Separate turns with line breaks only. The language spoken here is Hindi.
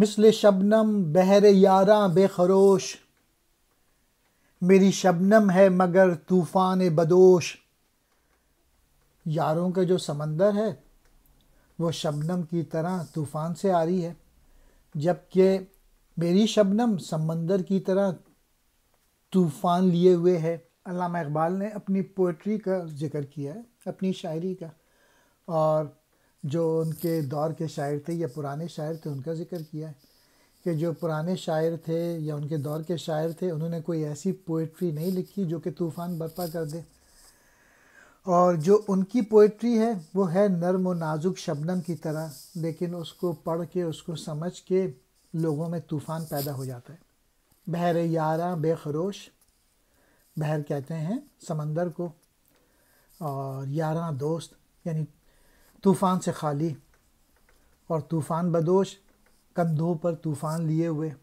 मिसल शबनम बहर यारा बेखरोश मेरी शबनम है मगर तूफ़ान बदोश यारों का जो समंदर है वो शबनम की तरह तूफ़ान से आ रही है जबकि मेरी शबनम समंदर की तरह तूफ़ान लिए हुए है अलामा इकबाल ने अपनी पोइट्री का जिक्र किया है अपनी शायरी का और जो उनके दौर के शायर थे या पुराने शायर थे उनका जिक्र किया है कि जो पुराने शायर थे या उनके दौर के शायर थे उन्होंने कोई ऐसी पोइट्री नहीं लिखी जो कि तूफ़ान बर्पा कर दे और जो उनकी पोइट्री है वो है नर्म व नाजुक शबनम की तरह लेकिन उसको पढ़ के उसको समझ के लोगों में तूफ़ान पैदा हो जाता है बहर यारा बेखरोश बहर कहते हैं समंदर को और यारा दोस्त यानी तूफ़ान से खाली और तूफ़ान बदोश कंधों पर तूफ़ान लिए हुए